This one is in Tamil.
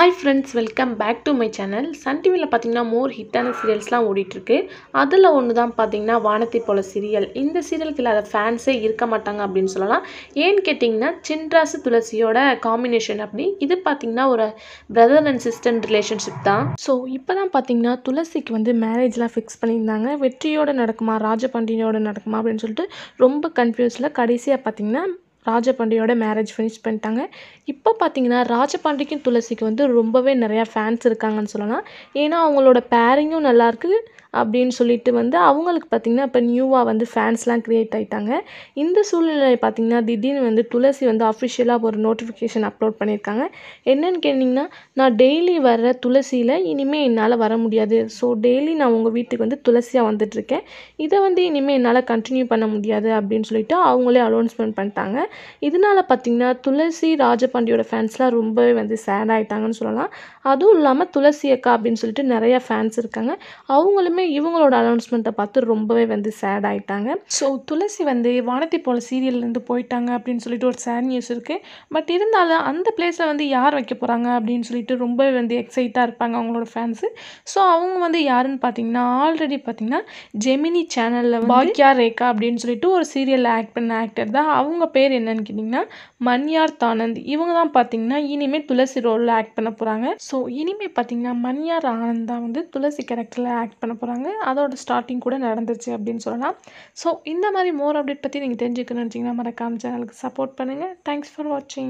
hi friends welcome back to my channel Sun டிவியில் பார்த்தீங்கன்னா மோர் ஹிட்டான சீரியல்ஸ்லாம் ஓடிட்டுருக்கு அதில் ஒன்று தான் பார்த்தீங்கன்னா வானத்தை போல சீரியல் இந்த சீரியலுக்கு இல்லாத ஃபேன்ஸே இருக்க மாட்டாங்க அப்படின்னு சொல்லலாம் ஏன்னு கேட்டிங்கன்னா சின்ராசு துளசியோட காம்பினேஷன் அப்படி இது பார்த்தீங்கன்னா ஒரு பிரதர் அண்ட் சிஸ்டர் ரிலேஷன்ஷிப் தான் ஸோ இப்போ தான் பார்த்தீங்கன்னா துளசிக்கு வந்து மேரேஜ்லாம் ஃபிக்ஸ் பண்ணியிருந்தாங்க வெற்றியோடு நடக்குமா ராஜபாண்டியோட நடக்குமா அப்படின்னு சொல்லிட்டு ரொம்ப கன்ஃபியூஸில் கடைசியாக பார்த்தீங்கன்னா ராஜபாண்டியோட மேரேஜ் ஃபினிஷ் பண்ணிட்டாங்க இப்போ பார்த்தீங்கன்னா ராஜபாண்டிக்கும் துளசிக்கு வந்து ரொம்பவே நிறையா ஃபேன்ஸ் இருக்காங்கன்னு சொல்லலாம் ஏன்னா அவங்களோட பேரிங்கும் நல்லாயிருக்கு அப்படின்னு சொல்லிட்டு வந்து அவங்களுக்கு பார்த்திங்கன்னா இப்போ நியூவாக வந்து ஃபேன்ஸ்லாம் க்ரியேட் ஆகிட்டாங்க இந்த சூழ்நிலை பார்த்திங்கன்னா திடீர்னு வந்து துளசி வந்து அஃபிஷியலாக ஒரு நோட்டிஃபிகேஷன் அப்லோட் பண்ணியிருக்காங்க என்னென்னு கேட்டிங்கன்னா நான் டெய்லி வர துளசியில் இனிமேல் என்னால் வர முடியாது ஸோ டெய்லி நான் உங்கள் வீட்டுக்கு வந்து துளசியாக வந்துட்டுருக்கேன் இதை வந்து இனிமேல் என்னால் கண்டினியூ பண்ண முடியாது அப்படின்னு சொல்லிட்டு அவங்களே அனௌன்ஸ்மெண்ட் பண்ணிட்டாங்க இதனால் பார்த்திங்கன்னா துளசி ராஜபாண்டியோட ஃபேன்ஸ்லாம் ரொம்பவே வந்து சேட் ஆகிட்டாங்கன்னு சொல்லலாம் அதுவும் இல்லாமல் துளசி அக்கா அப்படின்னு சொல்லிட்டு நிறையா ஃபேன்ஸ் இருக்காங்க அவங்களுமே இவங்களோட அனௌன்ஸ்மெண்ட்டை பார்த்து ரொம்பவே வந்து சேட் ஆகிட்டாங்க ஸோ துளசி வந்து வானத்தை போல் சீரியல்லேருந்து போயிட்டாங்க அப்படின்னு சொல்லிட்டு ஒரு சேட் நியூஸ் இருக்குது பட் இருந்தாலும் அந்த பிளேஸில் வந்து யார் வைக்க போகிறாங்க அப்படின்னு சொல்லிட்டு ரொம்பவே வந்து எக்ஸைட்டாக இருப்பாங்க அவங்களோட ஃபேன்ஸு ஸோ அவங்க வந்து யாருன்னு பார்த்தீங்கன்னா ஆல்ரெடி பார்த்தீங்கன்னா ஜெமினி சேனலில் பாக்கியா ரேகா அப்படின்னு சொல்லிட்டு ஒரு சீரியலில் ஆக்ட் பண்ண ஆக்டர் தான் அவங்க பேர் என்னன்னு கேட்டிங்கன்னா மன்யார் ஆனந்த் இவங்க தான் பார்த்தீங்கன்னா இனிமேல் துளசி ரோலில் ஆக்ட் பண்ண போகிறாங்க ஸோ இனிமேல் பார்த்தீங்கன்னா மணியார் ஆனந்த் தான் வந்து துளசி கேரக்டரில் ஆக்ட் பண்ண போகிறாங்க அதோட ஸ்டார்டிங் கூட நடந்துச்சு அப்படின்னு சொல்லலாம் ஸோ இந்த மாதிரி மோர் அப்டேட் பற்றி நீங்கள் தெரிஞ்சுக்கணும் வச்சிங்கன்னா மறக்காம சேனலுக்கு சப்போர்ட் பண்ணுங்கள் தேங்க்ஸ் ஃபார் வாட்சிங்